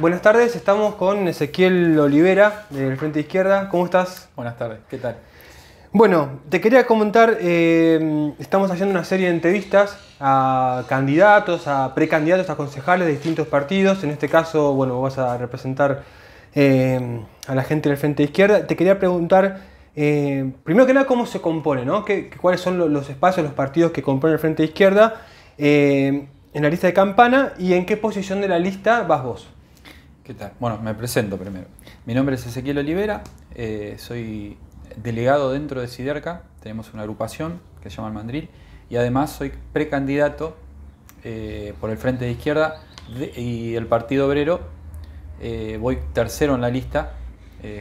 Buenas tardes, estamos con Ezequiel Olivera del Frente Izquierda. ¿Cómo estás? Buenas tardes, ¿qué tal? Bueno, te quería comentar, eh, estamos haciendo una serie de entrevistas a candidatos, a precandidatos, a concejales de distintos partidos. En este caso, bueno, vas a representar eh, a la gente del Frente Izquierda. Te quería preguntar, eh, primero que nada, cómo se compone, ¿no? ¿Cuáles son los espacios, los partidos que componen el Frente Izquierda en la lista de campana y en qué posición de la lista vas vos? Bueno, me presento primero. Mi nombre es Ezequiel Olivera, eh, soy delegado dentro de Siderca, tenemos una agrupación que se llama El Mandril, y además soy precandidato eh, por el Frente de Izquierda y el Partido Obrero. Eh, voy tercero en la lista,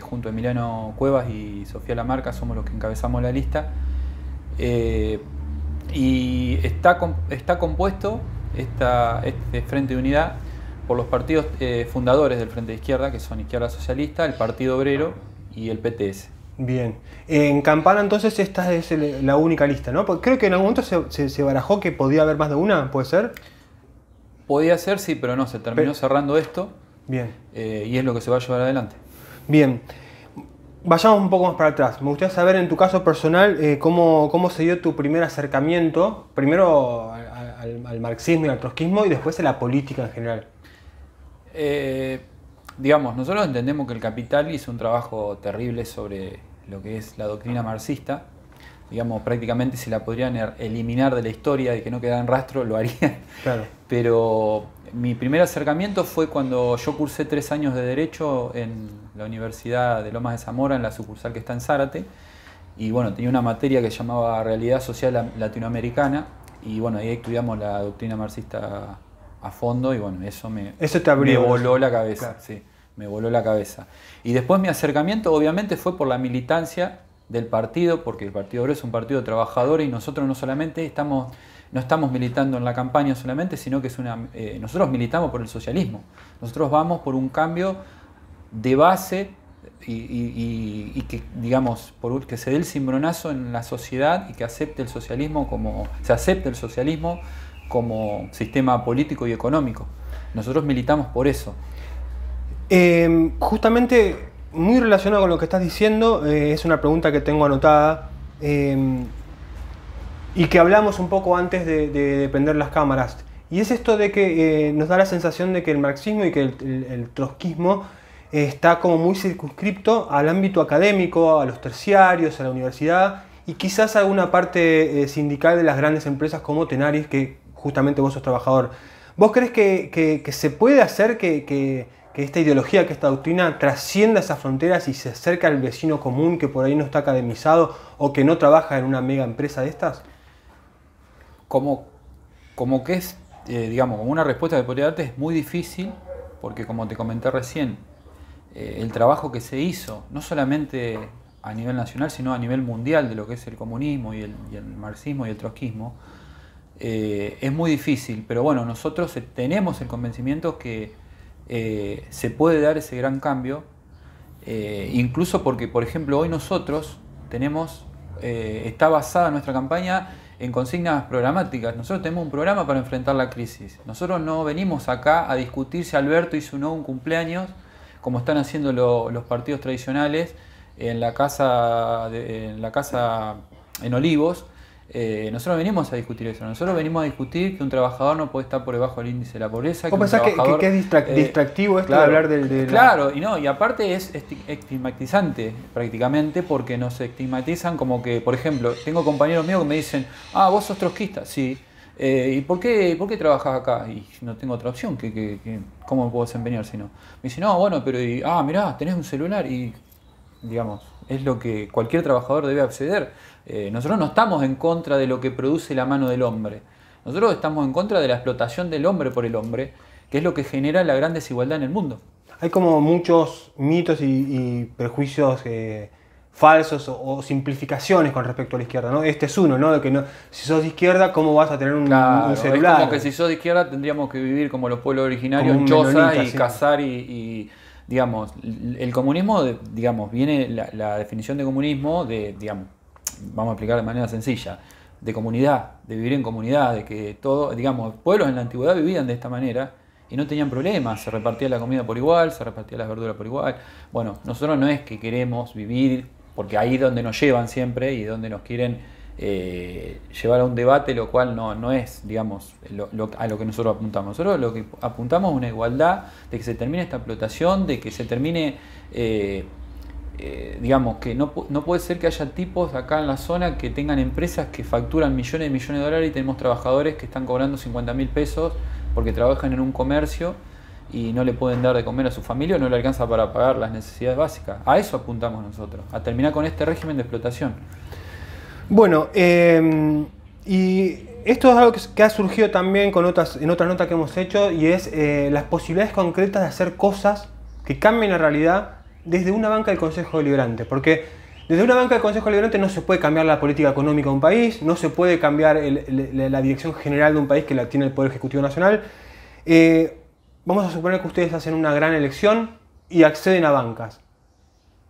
junto a Emiliano Cuevas y Sofía Lamarca somos los que encabezamos la lista. y está, está compuesto este Frente de Unidad por los partidos eh, fundadores del Frente de Izquierda, que son Izquierda Socialista, el Partido Obrero y el PTS. Bien. En Campana entonces esta es la única lista, ¿no? Porque creo que en algún momento se, barajó que podía haber más de una, ¿puede ser? Podía ser, sí, pero no, se terminó cerrando esto. Bien. Eh, y es lo que se va a llevar adelante. Bien. Vayamos un poco más para atrás. Me gustaría saber en tu caso personal eh, cómo, se dio tu primer acercamiento, primero al, al marxismo y al trotskismo y después a la política en general. Eh, digamos, nosotros entendemos que el Capital hizo un trabajo terrible sobre lo que es la doctrina marxista. Digamos, prácticamente si la podrían er- eliminar de la historia y que no en rastro, lo harían. Pero mi primer acercamiento fue cuando yo cursé tres años de Derecho en la Universidad de Lomas de Zamora, en la sucursal que está en Zárate. Y bueno, tenía una materia que se llamaba Realidad Social Latinoamericana. Y bueno, ahí estudiamos la doctrina marxista a fondo y bueno, eso me, eso te me voló la cabeza. Sí, me voló la cabeza. Y después mi acercamiento obviamente fue por la militancia del partido, porque el Partido Obrero es un partido trabajador y nosotros no solamente estamos no estamos militando en la campaña solamente, sino que es una, eh, nosotros militamos por el socialismo. Nosotros vamos por un cambio de base y, que, digamos, por, que se dé el cimbronazo en la sociedad y que acepte el socialismo como se acepte el socialismo como sistema político y económico. Nosotros militamos por eso. Em, justamente, muy relacionado con lo que estás diciendo, eh, es una pregunta que tengo anotada em, y que hablamos un poco antes de, prender las cámaras. Y es esto de que eh, nos da la sensación de que el marxismo y que el, trotskismo eh, está como muy circunscripto al ámbito académico, a los terciarios, a la universidad y quizás a alguna parte sindical de las grandes empresas como Tenaris que justamente vos sos trabajador. ¿Vos crees que, se puede hacer que, esta ideología, que esta doctrina trascienda esas fronteras y se acerque al vecino común que por ahí no está academizado o que no trabaja en una mega empresa de estas? Como, que es, eh, digamos, como una respuesta de podría darte es muy difícil porque como te comenté recién, eh, el trabajo que se hizo, no solamente a nivel nacional, sino a nivel mundial de lo que es el comunismo y el, y el marxismo y el trotskismo, eh, es muy difícil, pero bueno, nosotros eh, tenemos el convencimiento que eh, se puede dar ese gran cambio, incluso porque, por ejemplo, hoy nosotros tenemos, está basada nuestra campaña en consignas programáticas. Nosotros tenemos un programa para enfrentar la crisis. Nosotros no venimos acá a discutir si Alberto hizo o no un cumpleaños, como están haciendo los partidos tradicionales en la casa, en la casa en Olivos, eh, nosotros venimos a discutir eso, nosotros venimos a discutir que un trabajador no puede estar por debajo del índice de la pobreza. ¿Vos pensás que, es eh, distractivo esto de hablar del... De claro, y no, y aparte es estigmatizante prácticamente porque nos estigmatizan como que, por ejemplo, tengo compañeros míos que me dicen, ah, vos sos trotskista, sí. Eh, ¿Y por qué, por qué trabajas acá? Y no tengo otra opción, que, ¿cómo me puedo desempeñar si no? Me dice, no, bueno, pero, y, ah, mirá, tenés un celular, ¿y digamos, es lo que cualquier trabajador debe acceder. Eh, nosotros no estamos en contra de lo que produce la mano del hombre. Nosotros estamos en contra de la explotación del hombre por el hombre, que es lo que genera la gran desigualdad en el mundo. Hay como muchos mitos y, perjuicios prejuicios eh, falsos o, simplificaciones con respecto a la izquierda, ¿no? Este es uno, ¿no? De que no, si sos de izquierda, ¿cómo vas a tener un, celular? como que si sos de izquierda tendríamos que vivir como los pueblos originarios, en y cazar y digamos, el comunismo, digamos, viene la, definición de comunismo de, digamos, vamos a explicar de manera sencilla, de comunidad, de vivir en comunidad, de que todo, digamos, pueblos en la antigüedad vivían de esta manera y no tenían problemas, se repartía la comida por igual, se repartía las verduras por igual. Bueno, nosotros no es que queremos vivir, porque ahí es donde nos llevan siempre y donde nos quieren eh, llevar a un debate, lo cual no, es, digamos, a lo que nosotros apuntamos. Nosotros lo que apuntamos es una igualdad, de que se termine esta explotación, de que se termine, eh, eh, digamos, que no, no, puede ser que haya tipos acá en la zona que tengan empresas que facturan millones y millones de dólares y tenemos trabajadores que están cobrando 50 mil pesos porque trabajan en un comercio y no le pueden dar de comer a su familia o no le alcanza para pagar las necesidades básicas. A eso apuntamos nosotros, a terminar con este régimen de explotación. Bueno, em, y esto es algo que, ha surgido también con otras, en otra nota que hemos hecho y es eh, las posibilidades concretas de hacer cosas que cambien la realidad desde una banca del Consejo Deliberante. Porque desde una banca del Consejo Deliberante no se puede cambiar la política económica de un país, no se puede cambiar la, dirección general de un país que la tiene el Poder Ejecutivo Nacional. Eh, vamos a suponer que ustedes hacen una gran elección y acceden a bancas.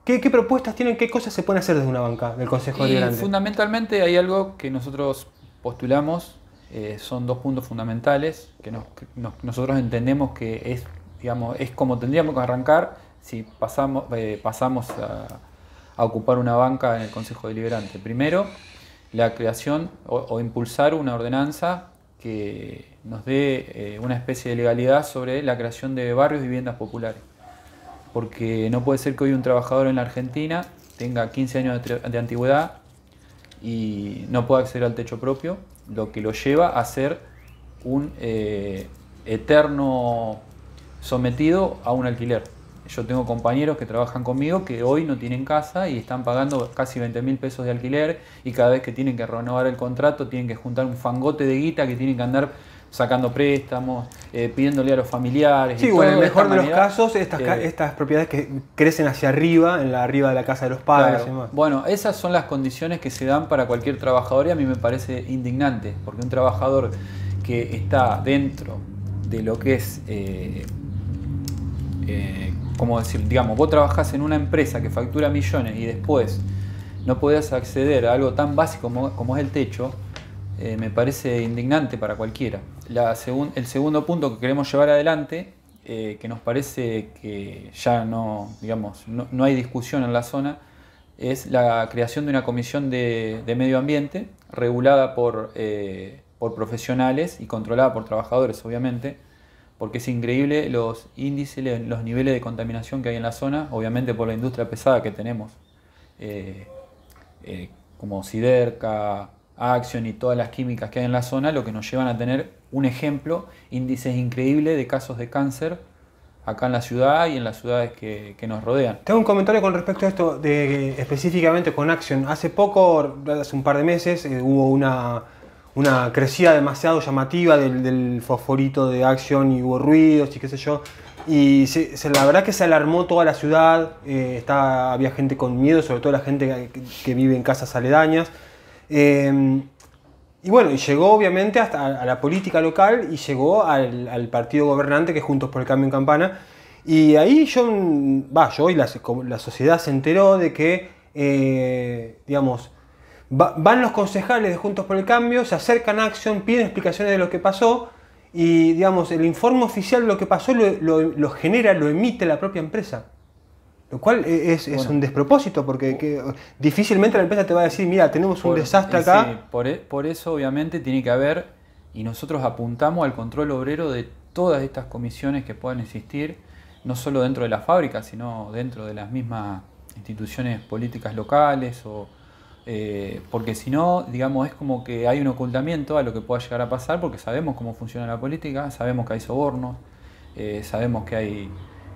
¿Qué, propuestas tienen? ¿Qué cosas se pueden hacer desde una banca del Consejo Deliberante? Fundamentalmente hay algo que nosotros postulamos, eh, son dos puntos fundamentales que, nosotros entendemos que es, digamos, es como tendríamos que arrancar si pasamos, eh, pasamos a, ocupar una banca en el Consejo Deliberante. Primero, la creación o, impulsar una ordenanza que nos dé eh, una especie de legalidad sobre la creación de barrios y viviendas populares porque no puede ser que hoy un trabajador en la Argentina tenga 15 años de, antigüedad y no pueda acceder al techo propio, lo que lo lleva a ser un eh, eterno sometido a un alquiler. Yo tengo compañeros que trabajan conmigo que hoy no tienen casa y están pagando casi 20 mil pesos de alquiler y cada vez que tienen que renovar el contrato tienen que juntar un fangote de guita que tienen que andar sacando préstamos, eh, pidiéndole a los familiares. Sí, y bueno, en el mejor de, los casos, eh, estas, propiedades que crecen hacia arriba, en la arriba de la casa de los padres Bueno, esas son las condiciones que se dan para cualquier trabajador y a mí me parece indignante, porque un trabajador que está dentro de lo que es, eh, como decir, digamos, vos trabajás en una empresa que factura millones y después no podés acceder a algo tan básico como, como es el techo, eh, me parece indignante para cualquiera. el segundo punto que queremos llevar adelante, eh, que nos parece que ya no, digamos, no, hay discusión en la zona, es la creación de una comisión de, medio ambiente regulada por, eh, por profesionales y controlada por trabajadores, obviamente, porque es increíble los índices, los niveles de contaminación que hay en la zona, obviamente por la industria pesada que tenemos, como Siderca, Action y todas las químicas que hay en la zona, lo que nos llevan a tener un ejemplo, índices increíbles de casos de cáncer acá en la ciudad y en las ciudades que, nos rodean. Tengo un comentario con respecto a esto, de, específicamente con Action. Hace poco, hace un par de meses, eh, hubo una, una crecida demasiado llamativa del, fosforito de Action y hubo ruidos y qué sé yo. Y la verdad que se alarmó toda la ciudad, eh, había gente con miedo, sobre todo la gente que, que vive en casas aledañas. Em, y bueno, y llegó obviamente hasta a la política local y llegó al, partido gobernante que es Juntos por el Cambio en Campana. Y ahí yo, mm, va, la, sociedad se enteró de que, eh, digamos, van los concejales de Juntos por el Cambio, se acercan a Acción, piden explicaciones de lo que pasó y, digamos, el informe oficial de lo que pasó lo genera, lo emite la propia empresa. Lo cual e-, es, un despropósito, porque difícilmente la empresa te va a decir, mira, tenemos un desastre acá. por, e-, por eso obviamente tiene que haber, y nosotros apuntamos al control obrero de todas estas comisiones que puedan existir, no solo dentro de la fábrica, sino dentro de las mismas instituciones políticas locales, o, eh, porque si no, digamos, es como que hay un ocultamiento a lo que pueda llegar a pasar, porque sabemos cómo funciona la política, sabemos que hay sobornos, eh, sabemos que hay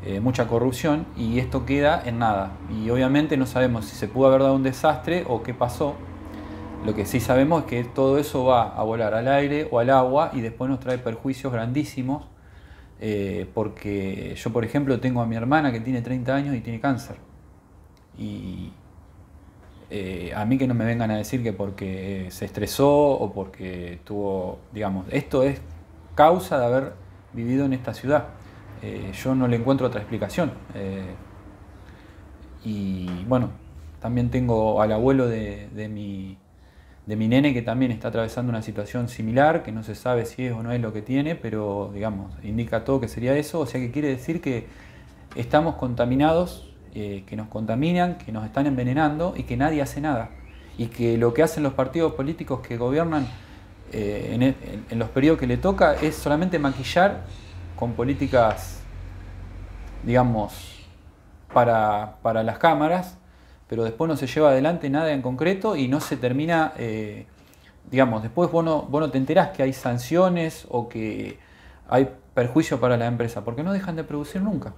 eh, mucha corrupción y esto queda en nada. Y obviamente no sabemos si se pudo haber dado un desastre o qué pasó. Lo que sí sabemos es que todo eso va a volar al aire o al agua y después nos trae perjuicios grandísimos. Eh, porque yo, por ejemplo, tengo a mi hermana que tiene 30 años y tiene cáncer. Y eh, a mí que no me vengan a decir que porque se estresó o porque tuvo, digamos, esto es causa de haber vivido en esta ciudad. Eh, yo no le encuentro otra explicación. Eh, y bueno, también tengo al abuelo de, mi, de mi nene que también está atravesando una situación similar, que no se sabe si es o no es lo que tiene, pero digamos, indica todo que sería eso. O sea que quiere decir que estamos contaminados, eh, que nos contaminan, que nos están envenenando y que nadie hace nada. Y que lo que hacen los partidos políticos que gobiernan e, en, en, los periodos que le toca es solamente maquillar con políticas, digamos, para, las cámaras, pero después no se lleva adelante nada en concreto y no se termina, eh, digamos, después vos no, te enterás que hay sanciones o que hay perjuicio para la empresa, porque no dejan de producir nunca.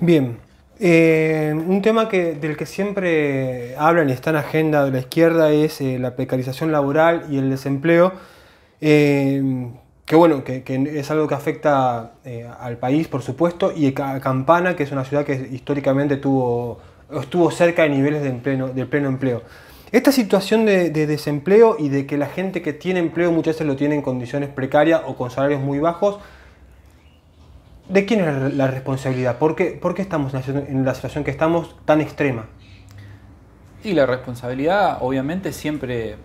Bien, eh, un tema que, del que siempre hablan y está en agenda de la izquierda es eh, la precarización laboral y el desempleo que bueno, que, es algo que afecta eh, al país, por supuesto, y a Campana, que es una ciudad que históricamente tuvo, estuvo cerca de niveles de del pleno empleo. Esta situación de, desempleo y de que la gente que tiene empleo muchas veces lo tiene en condiciones precarias o con salarios muy bajos, ¿de quién es la responsabilidad? ¿Por qué, por qué estamos en la situación que estamos tan extrema? Y la responsabilidad obviamente siempre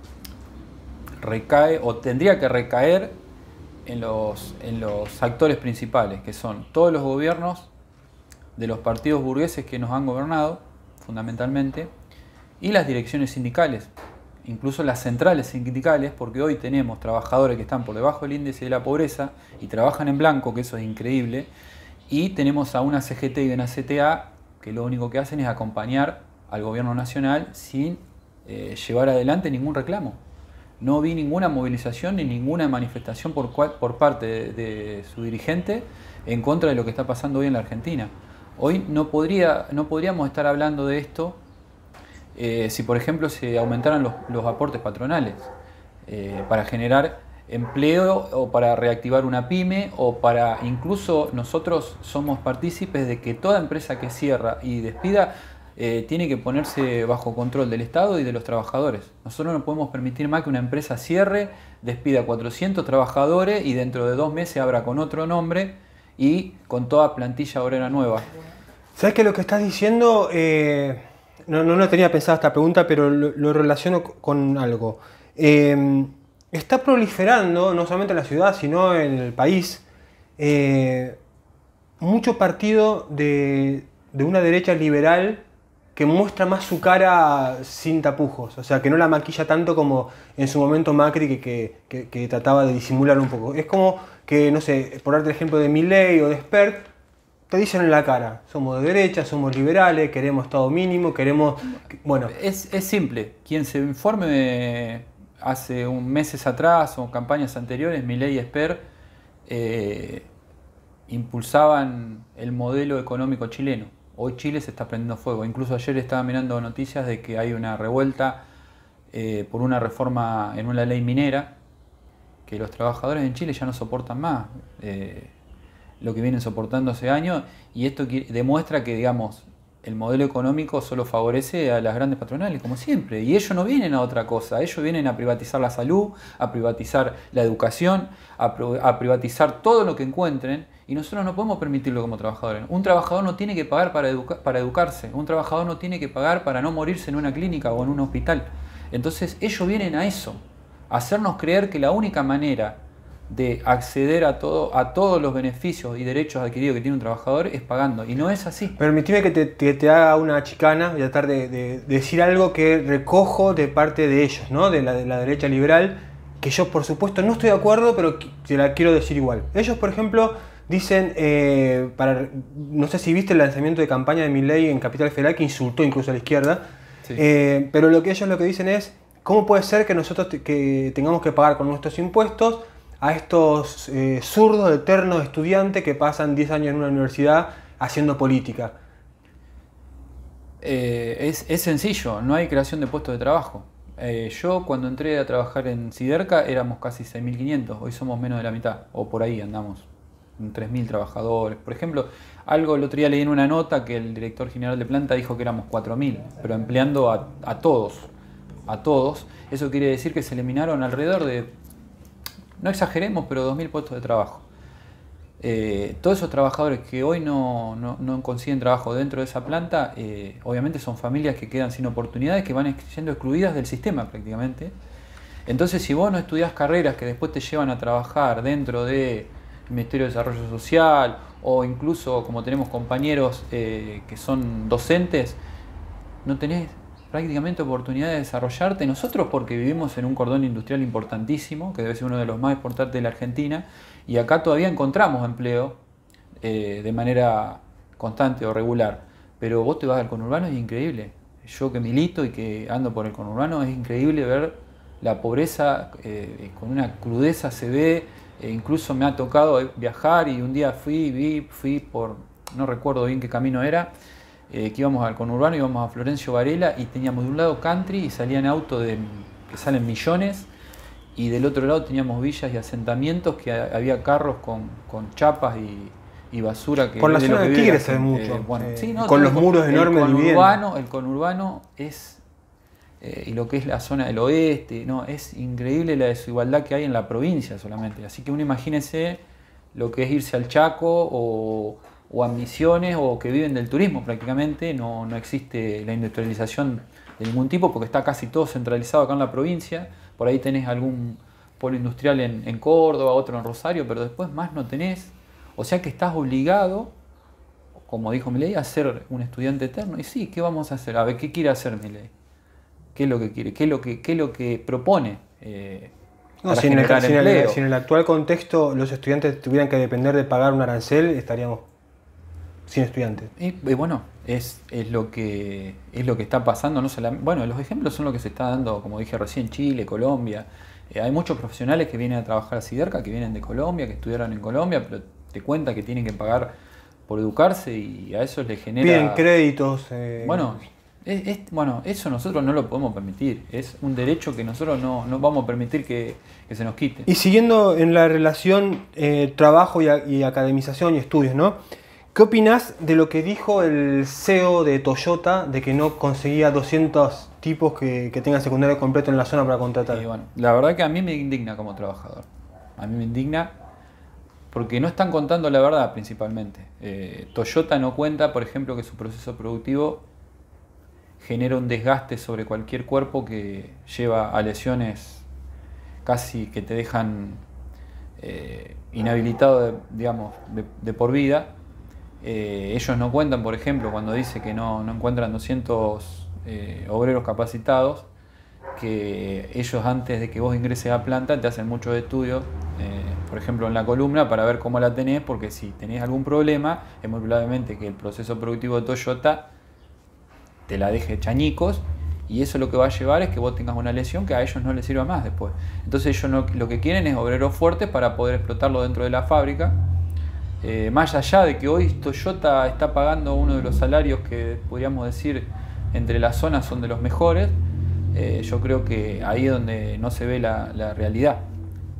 recae o tendría que recaer en los, en los actores principales, que son todos los gobiernos de los partidos burgueses que nos han gobernado, fundamentalmente, y las direcciones sindicales, incluso las centrales sindicales, porque hoy tenemos trabajadores que están por debajo del índice de la pobreza y trabajan en blanco, que eso es increíble, y tenemos a una CGT y una CTA que lo único que hacen es acompañar al gobierno nacional sin eh, llevar adelante ningún reclamo no vi ninguna movilización ni ninguna manifestación por, por parte de, su dirigente en contra de lo que está pasando hoy en la Argentina. Hoy no, podría, no podríamos estar hablando de esto eh, si, por ejemplo, se aumentaran los, aportes patronales eh, para generar empleo o para reactivar una pyme o para incluso nosotros somos partícipes de que toda empresa que cierra y despida eh, tiene que ponerse bajo control del Estado y de los trabajadores. Nosotros no podemos permitir más que una empresa cierre, despida 400 trabajadores y dentro de dos meses abra con otro nombre y con toda plantilla obrera nueva. ¿Sabes que lo que estás diciendo, eh, no, no, tenía pensada esta pregunta, pero lo, relaciono con algo? Eh, está proliferando, no solamente en la ciudad, sino en el país, mucho partido de, de una derecha liberal que muestra más su cara sin tapujos, o sea, que no la maquilla tanto como en su momento Macri que, que, trataba de disimular un poco. Es como que, no sé, por darte el ejemplo de Milley o de Spert, te dicen en la cara, somos de derecha, somos liberales, queremos Estado mínimo, queremos... Bueno. Es, simple, quien se informe hace un meses atrás o campañas anteriores, Milley y Spert eh, impulsaban el modelo económico chileno hoy Chile se está prendiendo fuego. Incluso ayer estaba mirando noticias de que hay una revuelta eh, por una reforma en una ley minera, que los trabajadores en Chile ya no soportan más eh, lo que vienen soportando hace años, y esto demuestra que, digamos, el modelo económico solo favorece a las grandes patronales, como siempre. Y ellos no vienen a otra cosa, ellos vienen a privatizar la salud, a privatizar la educación, a, a privatizar todo lo que encuentren. Y nosotros no podemos permitirlo como trabajadores. Un trabajador no tiene que pagar para, para educarse, un trabajador no tiene que pagar para no morirse en una clínica o en un hospital. Entonces ellos vienen a eso, a hacernos creer que la única manera de acceder a, todo, a todos los beneficios y derechos adquiridos que tiene un trabajador es pagando. Y no es así. Permitime que te, haga una chicana y tratar de, decir algo que recojo de parte de ellos, ¿no? de, la, de la derecha liberal, que yo por supuesto no estoy de acuerdo, pero te la quiero decir igual. Ellos, por ejemplo, Dicen, eh, no sé si viste el lanzamiento de campaña de mi ley en Capital Federal, que insultó incluso a la izquierda, eh, pero lo que ellos lo que dicen es, ¿cómo puede ser que nosotros que tengamos que pagar con nuestros impuestos a estos eh, zurdos eternos estudiantes que pasan 10 años en una universidad haciendo política? Es, sencillo, no hay creación de puestos de trabajo. yo cuando entré a trabajar en Siderca éramos casi 6.500, hoy somos menos de la mitad, o por ahí andamos. 3.000 trabajadores. Por ejemplo, algo el otro día leí en una nota que el director general de planta dijo que éramos 4.000, pero empleando a, todos, a todos. Eso quiere decir que se eliminaron alrededor de, no exageremos, pero 2.000 puestos de trabajo. Eh, todos esos trabajadores que hoy no, consiguen trabajo dentro de esa planta, eh, obviamente son familias que quedan sin oportunidades, que van siendo excluidas del sistema prácticamente. Entonces, si vos no estudias carreras que después te llevan a trabajar dentro de Ministerio de Desarrollo Social o incluso como tenemos compañeros eh, que son docentes, no tenés prácticamente oportunidad de desarrollarte. Nosotros porque vivimos en un cordón industrial importantísimo, que debe ser uno de los más importantes de la Argentina, y acá todavía encontramos empleo eh, de manera constante o regular. Pero vos te vas al conurbano es increíble. Yo que milito y que ando por el conurbano, es increíble ver la pobreza eh, con una crudeza se ve e incluso me ha tocado viajar y un día fui, vi, fui por, no recuerdo bien qué camino era, eh, que íbamos al conurbano, íbamos a Florencio Varela y teníamos de un lado country y salían autos que salen millones y del otro lado teníamos villas y asentamientos que había carros con, chapas y, basura que con la zona de, Tigre se mucho eh, eh, con los muros enormes el el conurbano es eh, y lo que es la zona del oeste. No, es increíble la desigualdad que hay en la provincia solamente. Así que uno imagínese lo que es irse al Chaco o, a Misiones o que viven del turismo prácticamente. No, existe la industrialización de ningún tipo porque está casi todo centralizado acá en la provincia. Por ahí tenés algún polo industrial en, en Córdoba, otro en Rosario, pero después más no tenés. O sea que estás obligado como dijo Milei, a ser un estudiante eterno. Y sí, ¿qué vamos a hacer? A ver, ¿qué quiere hacer Milei? qué es lo que quiere, qué es lo que, es lo que propone. Eh, si en, el, actual contexto los estudiantes tuvieran que depender de pagar un arancel, estaríamos sin estudiantes. Y, bueno, es, es, lo que, es lo que está pasando. No bueno, los ejemplos son lo que se está dando, como dije recién, Chile, Colombia. Eh, hay muchos profesionales que vienen a trabajar a Siderca, que vienen de Colombia, que estudiaron en Colombia, pero te cuenta que tienen que pagar por educarse y a eso le genera... Piden créditos. Eh, bueno, bueno, eso nosotros no lo podemos permitir. Es un derecho que nosotros no, no vamos a permitir que, se nos quite. Y siguiendo en la relación eh, trabajo y, academización y estudios, ¿no? ¿Qué opinas de lo que dijo el CEO de Toyota de que no conseguía 200 tipos que, tengan secundario completo en la zona para contratar? la verdad que a mí me indigna como trabajador. A mí me indigna porque no están contando la verdad principalmente. Eh, Toyota no cuenta, por ejemplo, que su proceso productivo genera un desgaste sobre cualquier cuerpo que lleva a lesiones casi que te dejan eh, inhabilitado, digamos, de, por vida. Eh, ellos no cuentan, por ejemplo, cuando dice que no, no encuentran 200 eh, obreros capacitados, que ellos antes de que vos ingreses a planta te hacen muchos estudios, por ejemplo, en la columna para ver cómo la tenés, porque si tenés algún problema, es muy probablemente que el proceso productivo de Toyota te la deje chañicos y eso lo que va a llevar es que vos tengas una lesión que a ellos no les sirva más después. Entonces ellos no, lo que quieren es obreros fuertes para poder explotarlo dentro de la fábrica. Eh, más allá de que hoy Toyota está pagando uno de los salarios que podríamos decir entre las zonas son de los mejores, eh, yo creo que ahí es donde no se ve la, realidad.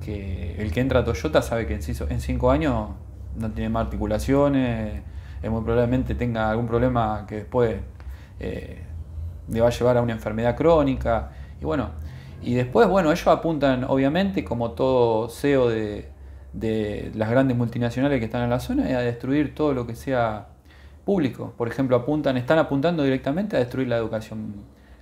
Que el que entra a Toyota sabe que en, en cinco años no tiene más articulaciones, eh, muy probablemente tenga algún problema que después eh, le va a llevar a una enfermedad crónica. Y bueno, y después, bueno, ellos apuntan, obviamente, como todo CEO de, las grandes multinacionales que están en la zona, a destruir todo lo que sea público. Por ejemplo, apuntan, están apuntando directamente a destruir la educación,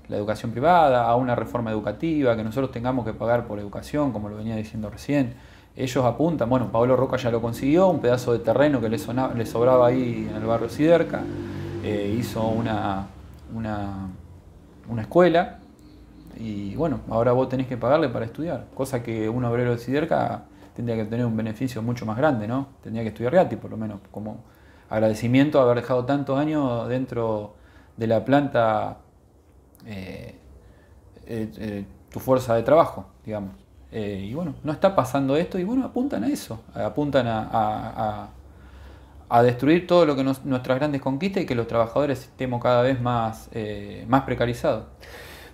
la educación privada, a una reforma educativa, que nosotros tengamos que pagar por educación, como lo venía diciendo recién. Ellos apuntan, bueno, Pablo Roca ya lo consiguió, un pedazo de terreno que le, sobraba ahí en el barrio Siderca, eh, hizo una, una, escuela y bueno, ahora vos tenés que pagarle para estudiar, cosa que un obrero de Siderca tendría que tener un beneficio mucho más grande, ¿no? Tendría que estudiar gratis por lo menos, como agradecimiento haber dejado tantos años dentro de la planta eh, eh, eh, tu fuerza de trabajo, digamos. y bueno, no está pasando esto y bueno, apuntan a eso, apuntan a a destruir todo lo que nuestras grandes conquistas y que los trabajadores estemos cada vez más, eh, más precarizados.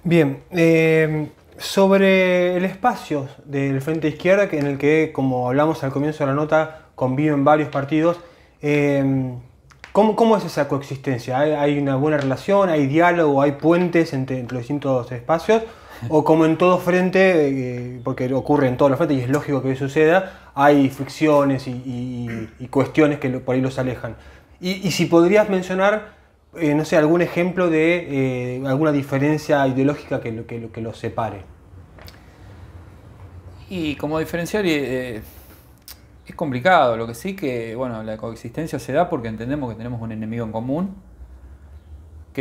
Bien, eh, sobre el espacio del Frente Izquierda, que en el que, como hablamos al comienzo de la nota, conviven varios partidos, eh, ¿cómo, es esa coexistencia? ¿Hay, una buena relación? ¿Hay diálogo? ¿Hay puentes entre los distintos espacios? o como en todo frente, eh, porque ocurre en todos los frentes y es lógico que suceda, hay fricciones y, cuestiones que por ahí los alejan. Y, si podrías mencionar, eh, no sé, algún ejemplo de eh, alguna diferencia ideológica que, que, los separe. Y como diferenciar es complicado, lo que sí que, bueno, la coexistencia se da porque entendemos que tenemos un enemigo en común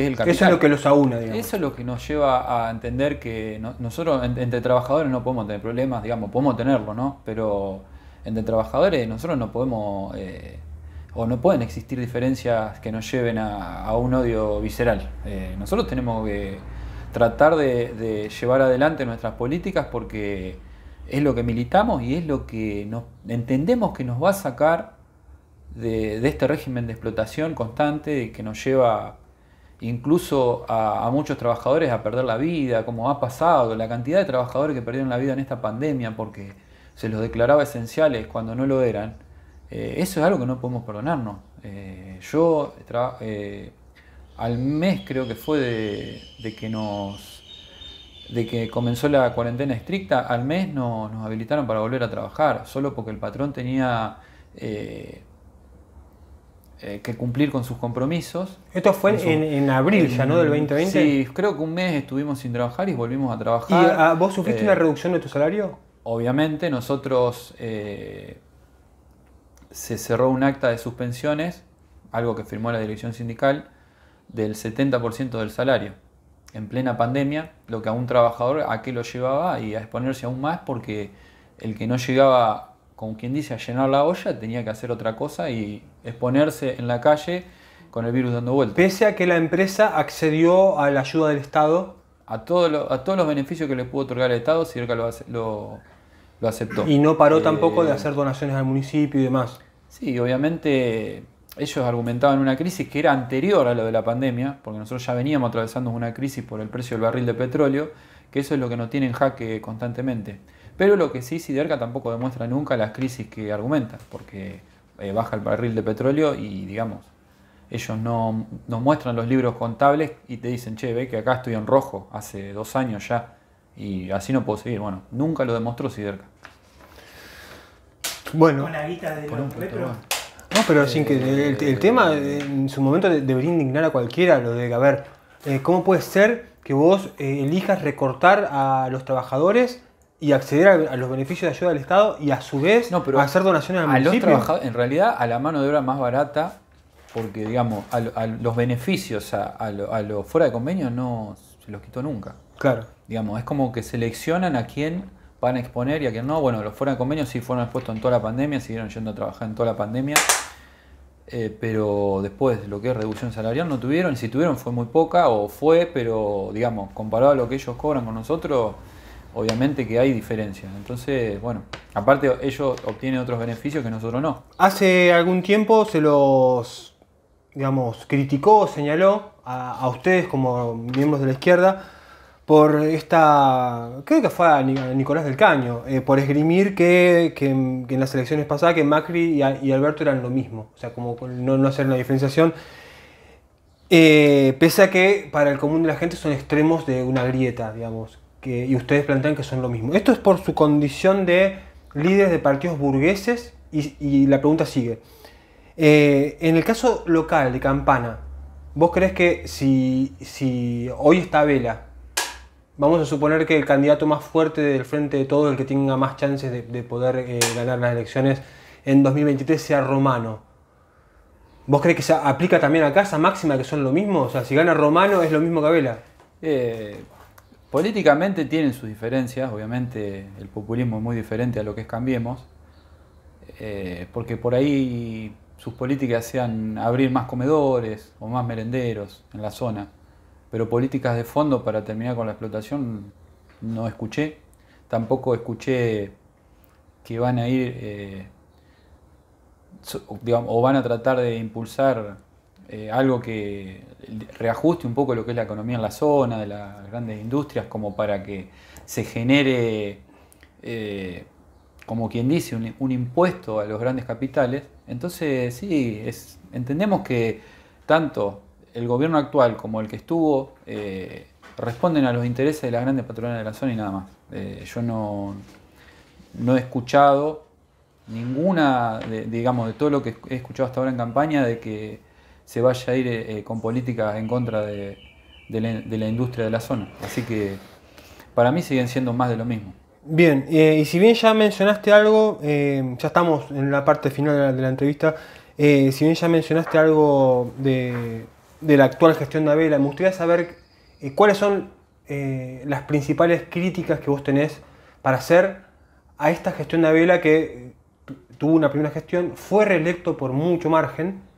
es el Eso es lo que los aúna, digamos. Eso es lo que nos lleva a entender que nosotros entre trabajadores no podemos tener problemas, digamos, podemos tenerlo, ¿no? Pero entre trabajadores nosotros no podemos, eh, o no pueden existir diferencias que nos lleven a, un odio visceral. Eh, nosotros tenemos que tratar de, llevar adelante nuestras políticas porque es lo que militamos y es lo que entendemos que nos va a sacar de, de, este régimen de explotación constante que nos lleva a incluso a, muchos trabajadores a perder la vida, como ha pasado, la cantidad de trabajadores que perdieron la vida en esta pandemia porque se los declaraba esenciales cuando no lo eran, eh, eso es algo que no podemos perdonarnos. Eh, yo eh, al mes creo que fue de, que nos de que comenzó la cuarentena estricta, al mes nos habilitaron para volver a trabajar, solo porque el patrón tenía eh, que cumplir con sus compromisos. Esto fue en, abril ya, ¿no? Del 2020. Mm, sí, creo que un mes estuvimos sin trabajar y volvimos a trabajar. ¿Y vos sufriste una eh, reducción de tu salario? Obviamente, nosotros eh, se cerró un acta de suspensiones, algo que firmó la dirección sindical, del 70% del salario. En plena pandemia, lo que a un trabajador a qué lo llevaba y a exponerse aún más porque el que no llegaba, con quien dice, a llenar la olla tenía que hacer otra cosa y exponerse en la calle con el virus dando vueltas. Pese a que la empresa accedió a la ayuda del Estado. A, todos los beneficios que le pudo otorgar el Estado, Siderca lo, aceptó. Y no paró eh, tampoco de hacer donaciones al municipio y demás. Sí, obviamente ellos argumentaban una crisis que era anterior a lo de la pandemia, porque nosotros ya veníamos atravesando una crisis por el precio del barril de petróleo, que eso es lo que nos tiene en jaque constantemente. Pero lo que sí, Siderca tampoco demuestra nunca las crisis que argumenta, porque eh, baja el barril de petróleo y digamos, ellos no nos muestran los libros contables y te dicen, che, ve que acá estoy en rojo hace dos años ya y así no puedo seguir. Bueno, nunca lo demostró Siderca. Bueno. No, pero sin eh, que el, el, tema eh, en su momento debería indignar a cualquiera lo de, a ver, ¿cómo puede ser que vos elijas recortar a los trabajadores y acceder a, los beneficios de ayuda del Estado y a su vez hacer donaciones al a municipio. en realidad, a la mano de obra más barata, porque digamos, a, los beneficios a, los fuera de convenio no se los quitó nunca. Claro. Digamos, es como que seleccionan a quién van a exponer y a quién no. Bueno, los fuera de convenio sí fueron expuestos en toda la pandemia, siguieron yendo a trabajar en toda la pandemia. Eh, pero después lo que es reducción salarial no tuvieron, si tuvieron fue muy poca o fue, pero digamos, comparado a lo que ellos cobran con nosotros, obviamente que hay diferencias. Entonces, bueno, aparte ellos obtienen otros beneficios que nosotros no. Hace algún tiempo se los, digamos, criticó, señaló a, ustedes como miembros de la izquierda por esta, creo que fue Nicolás del Caño, eh, por esgrimir que, en las elecciones pasadas que Macri y, Alberto eran lo mismo, o sea, como no, hacer una diferenciación, eh, pese a que para el común de la gente son extremos de una grieta, digamos y ustedes plantean que son lo mismo. Esto es por su condición de líderes de partidos burgueses y, la pregunta sigue. Eh, en el caso local de Campana, ¿vos crees que si, si hoy está Vela, vamos a suponer que el candidato más fuerte del frente de todo, el que tenga más chances de, poder eh, ganar las elecciones en 2023, sea Romano? ¿Vos crees que se aplica también acá casa máxima que son lo mismo? O sea, si gana Romano es lo mismo que Vela. Eh, Políticamente tienen sus diferencias, obviamente el populismo es muy diferente a lo que es Cambiemos, eh, porque por ahí sus políticas sean abrir más comedores o más merenderos en la zona, pero políticas de fondo para terminar con la explotación no escuché, tampoco escuché que van a ir eh, o van a tratar de impulsar eh, algo que reajuste un poco lo que es la economía en la zona, de las grandes industrias, como para que se genere, eh, como quien dice, un, impuesto a los grandes capitales. Entonces, sí, entendemos que tanto el gobierno actual como el que estuvo eh, responden a los intereses de las grandes patronas de la zona y nada más. yo no, no he escuchado ninguna, digamos, de todo lo que he escuchado hasta ahora en campaña, de que se vaya a ir eh, eh, con políticas en contra de, la, industria de la zona. Así que para mí siguen siendo más de lo mismo. Bien, y eh, si bien ya mencionaste algo, ya estamos en la parte final de la, de la entrevista, si bien ya mencionaste algo de, la actual gestión de Abela, me gustaría saber cuáles son las principales críticas que vos tenés para hacer a esta gestión de Abela que tuvo una primera gestión, fue reelecto por mucho margen,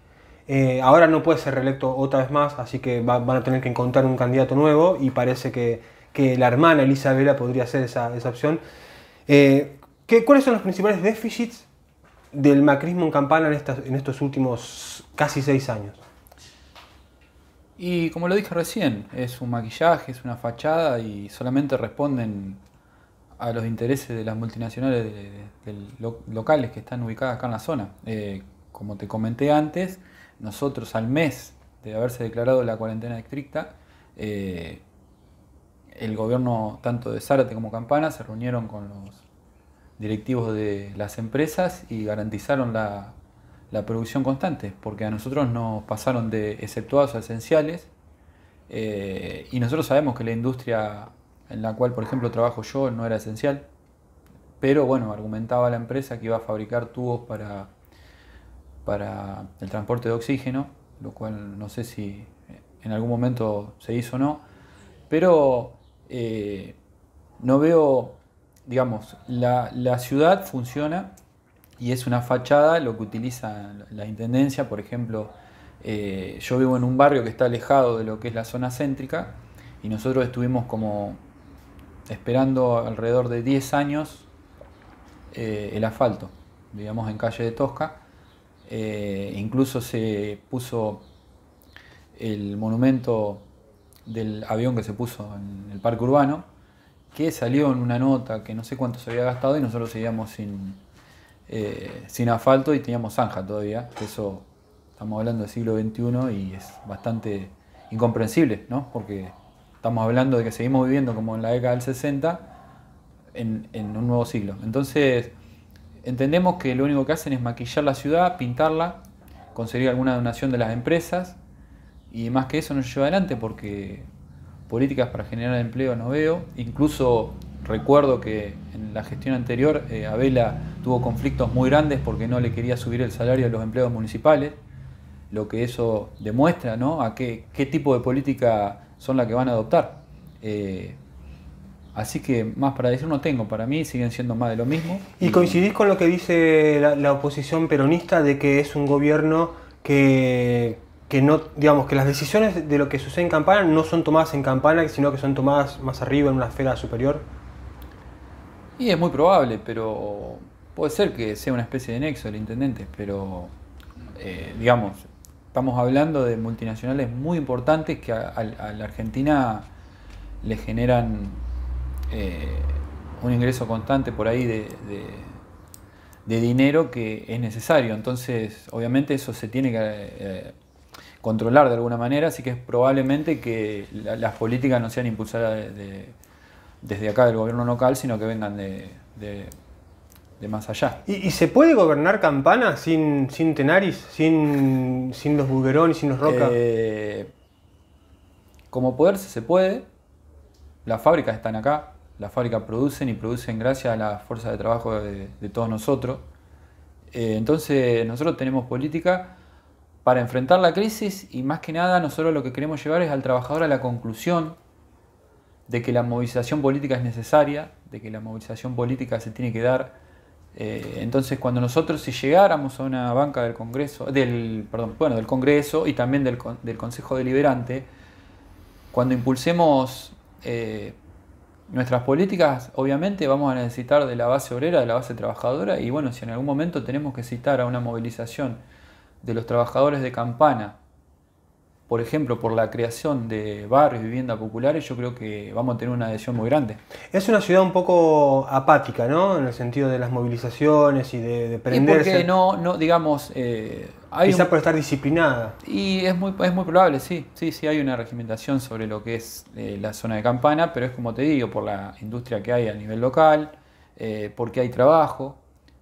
eh, ahora no puede ser reelecto otra vez más, así que van a tener que encontrar un candidato nuevo y parece que, la hermana Elisabela, podría ser esa, opción. Eh, ¿Cuáles son los principales déficits del macrismo en Campana en, estos últimos casi seis años? Y como lo dije recién, es un maquillaje, es una fachada y solamente responden a los intereses de las multinacionales locales que están ubicadas acá en la zona. Eh, como te comenté antes, nosotros al mes de haberse declarado la cuarentena estricta, eh, el gobierno tanto de Zárate como Campana se reunieron con los directivos de las empresas y garantizaron la, producción constante, porque a nosotros nos pasaron de exceptuados a esenciales eh, y nosotros sabemos que la industria en la cual, por ejemplo, trabajo yo no era esencial, pero bueno, argumentaba la empresa que iba a fabricar tubos para para el transporte de oxígeno, lo cual no sé si en algún momento se hizo o no, pero eh, no veo, digamos, la, ciudad funciona y es una fachada lo que utiliza la Intendencia, por ejemplo, eh, yo vivo en un barrio que está alejado de lo que es la zona céntrica y nosotros estuvimos como esperando alrededor de 10 años eh, el asfalto, digamos en calle de Tosca, eh, incluso se puso el monumento del avión que se puso en el parque urbano, que salió en una nota que no sé cuánto se había gastado y nosotros seguíamos sin, eh, asfalto y teníamos zanja todavía. Eso estamos hablando del siglo XXI y es bastante incomprensible, Porque estamos hablando de que seguimos viviendo como en la década del 60 en, un nuevo siglo. Entonces, Entendemos que lo único que hacen es maquillar la ciudad, pintarla, conseguir alguna donación de las empresas y más que eso no lleva adelante porque políticas para generar empleo no veo. Incluso recuerdo que en la gestión anterior eh, Abela tuvo conflictos muy grandes porque no le quería subir el salario a los empleados municipales, lo que eso demuestra ¿no? a qué, tipo de política son las que van a adoptar. Eh, Así que más para decir no tengo, para mí siguen siendo más de lo mismo. ¿Y, coincidís con lo que dice la, oposición peronista de que es un gobierno que, no, digamos, que las decisiones de lo que sucede en Campana no son tomadas en Campana, sino que son tomadas más arriba, en una esfera superior? Y es muy probable, pero puede ser que sea una especie de nexo el intendente, pero eh, digamos, estamos hablando de multinacionales muy importantes que a la Argentina le generan eh, un ingreso constante por ahí de, dinero que es necesario. Entonces, obviamente eso se tiene que eh, controlar de alguna manera, así que es probablemente que las políticas no sean impulsadas desde acá del gobierno local, sino que vengan de, más allá. ¿Y, se puede gobernar Campana sin, sin Tenaris, sin, sin los Bulguerón y sin los Roca? Eh, como poderse se puede, las fábricas están acá, la fábrica producen y producen gracias a la fuerza de trabajo de, todos nosotros. Eh, entonces nosotros tenemos política para enfrentar la crisis y más que nada nosotros lo que queremos llevar es al trabajador a la conclusión de que la movilización política es necesaria, de que la movilización política se tiene que dar. Eh, entonces cuando nosotros si llegáramos a una banca del Congreso, del, perdón, bueno, del Congreso y también del, Consejo Deliberante, cuando impulsemos eh, nuestras políticas obviamente vamos a necesitar de la base obrera, de la base trabajadora y bueno, si en algún momento tenemos que citar a una movilización de los trabajadores de campana, por ejemplo, por la creación de barrios, viviendas populares, yo creo que vamos a tener una adhesión muy grande. Es una ciudad un poco apática, ¿no? En el sentido de las movilizaciones y de, de prenderse. Y porque no, no digamos, eh, Quizá por estar disciplinada. Y es muy, es muy probable, sí. Sí, sí, hay una regimentación sobre lo que es eh, la zona de campana, pero es como te digo, por la industria que hay a nivel local, eh, porque hay trabajo.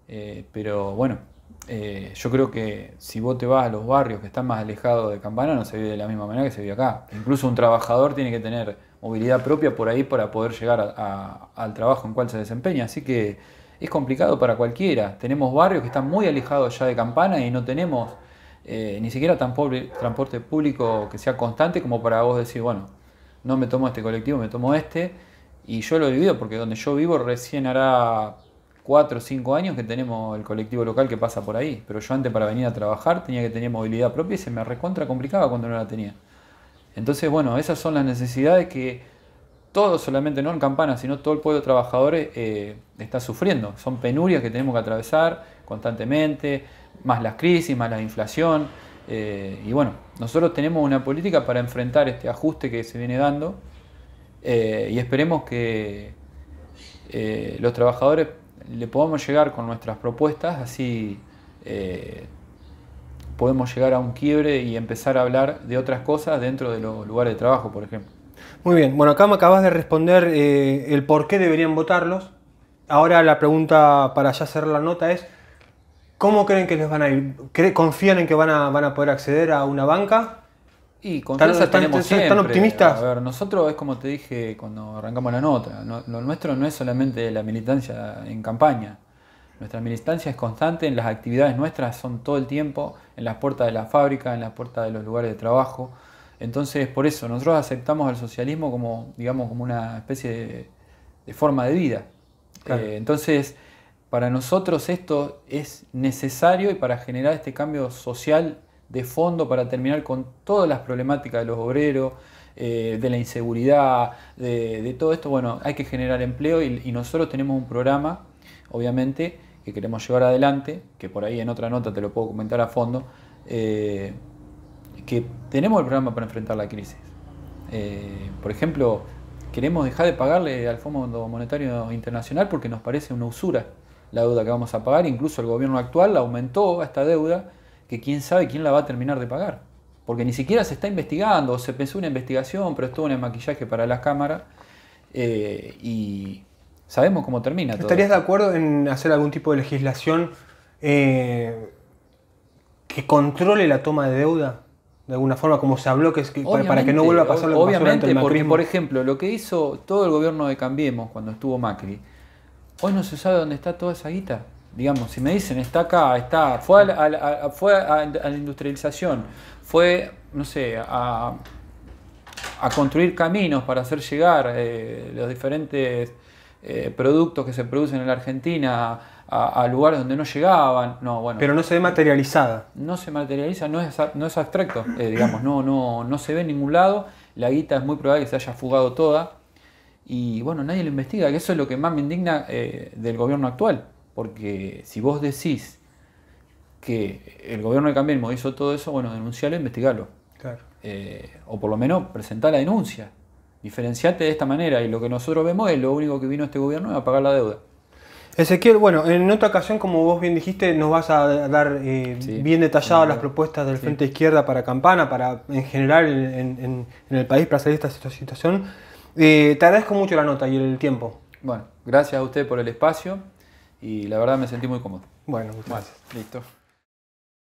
Eh, pero bueno, yo creo que si vos te vas a los barrios que están más alejados de campana, no se vive de la misma manera que se vive acá. Incluso un trabajador tiene que tener movilidad propia por ahí para poder llegar al trabajo en cual se desempeña. Así que es complicado para cualquiera. Tenemos barrios que están muy alejados ya de Campana y no tenemos eh, ni siquiera tan pobre, transporte público que sea constante como para vos decir, bueno, no me tomo este colectivo, me tomo este. Y yo lo he vivido porque donde yo vivo recién hará 4 o 5 años que tenemos el colectivo local que pasa por ahí. Pero yo antes para venir a trabajar tenía que tener movilidad propia y se me recontra complicaba cuando no la tenía. Entonces, bueno, esas son las necesidades que todo, solamente no en Campana, sino todo el pueblo de trabajadores eh, está sufriendo. Son penurias que tenemos que atravesar constantemente más las crisis, más la inflación. Eh, y bueno, nosotros tenemos una política para enfrentar este ajuste que se viene dando eh, y esperemos que eh, los trabajadores le podamos llegar con nuestras propuestas, así podemos llegar a un quiebre y empezar a hablar de otras cosas dentro de los lugares de trabajo, por ejemplo. Muy bien, bueno, acá me acabas de responder el por qué deberían votarlos. Ahora la pregunta para ya hacer la nota es, ¿Cómo creen que les van a ir? ¿Confían en que van a, poder acceder a una banca? Y confianza ¿Tan, ¿Están optimistas? A ver, nosotros es como te dije cuando arrancamos la nota, lo nuestro no es solamente la militancia en campaña. Nuestra militancia es constante, en las actividades nuestras son todo el tiempo, en las puertas de la fábrica, en las puertas de los lugares de trabajo. Entonces, por eso, nosotros aceptamos al socialismo como, digamos, como una especie de, forma de vida. Eh, entonces, para nosotros esto es necesario y para generar este cambio social de fondo, para terminar con todas las problemáticas de los obreros, eh, de la inseguridad, de, todo esto, bueno, hay que generar empleo y, nosotros tenemos un programa, obviamente, que queremos llevar adelante, que por ahí en otra nota te lo puedo comentar a fondo, eh, que tenemos el programa para enfrentar la crisis. Eh, por ejemplo, queremos dejar de pagarle al Fondo Monetario Internacional porque nos parece una usura la deuda que vamos a pagar. Incluso el gobierno actual aumentó esta deuda que quién sabe quién la va a terminar de pagar. Porque ni siquiera se está investigando, o se pensó una investigación, pero estuvo un maquillaje para las cámaras. Eh, y sabemos cómo termina. ¿Estarías de acuerdo en hacer algún tipo de legislación eh, que controle la toma de deuda? de alguna forma, como se habló, que, para que no vuelva a pasar lo que Obviamente, pasó el porque, por ejemplo, lo que hizo todo el gobierno de Cambiemos cuando estuvo Macri Hoy no se sabe dónde está toda esa guita. Digamos, si me dicen, está acá, está, fue a la, fue a la industrialización, fue, no sé, a, construir caminos para hacer llegar eh, los diferentes eh, productos que se producen en la Argentina a, lugares donde no llegaban. Pero no se ve materializada. No se materializa, no es, no es abstracto, eh, digamos, no, no, no se ve en ningún lado. La guita es muy probable que se haya fugado toda. Y bueno, nadie lo investiga, que eso es lo que más me indigna eh, del gobierno actual, porque si vos decís que el gobierno de Cambiemos hizo todo eso, bueno, denuncialo, e investigalo. Claro. Eh, o por lo menos presentá la denuncia. Diferenciate de esta manera y lo que nosotros vemos es lo único que vino este gobierno es a pagar la deuda. Ezequiel, bueno, en otra ocasión, como vos bien dijiste, nos vas a dar eh, bien detalladas las propuestas del Frente Izquierda para Campana, para en general en, en el país para salir de esta situación. Eh, te agradezco mucho la nota y el tiempo. Bueno, gracias a usted por el espacio y la verdad me sentí muy cómodo. Bueno, muchas gracias. Listo.